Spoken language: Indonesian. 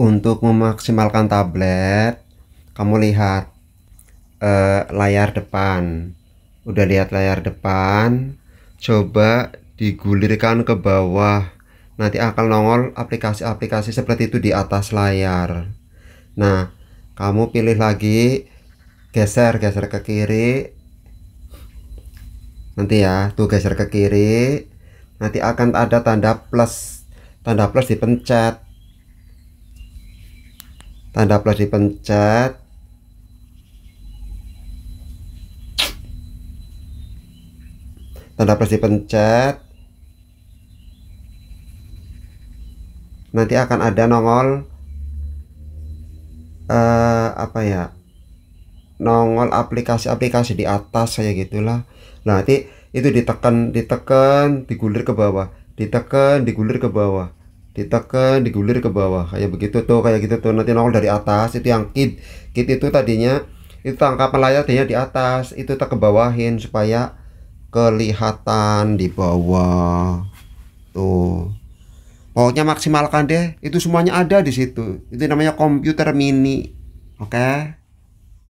Untuk memaksimalkan tablet, kamu lihat eh, layar depan. Udah lihat layar depan, coba digulirkan ke bawah. Nanti akan nongol aplikasi-aplikasi seperti itu di atas layar. Nah, kamu pilih lagi geser geser ke kiri nanti ya tuh geser ke kiri nanti akan ada tanda plus tanda plus dipencet tanda plus dipencet tanda plus dipencet nanti akan ada nongol uh, apa ya nongol aplikasi-aplikasi di atas saya gitulah nah, nanti itu ditekan ditekan digulir ke bawah ditekan digulir ke bawah ditekan digulir ke bawah kayak begitu tuh kayak gitu tuh nanti nongol dari atas itu yang kit kit itu tadinya itu tangkapan layar tadinya di atas itu tak kebawahin supaya kelihatan di bawah tuh pokoknya maksimalkan deh itu semuanya ada di situ itu namanya komputer mini oke okay?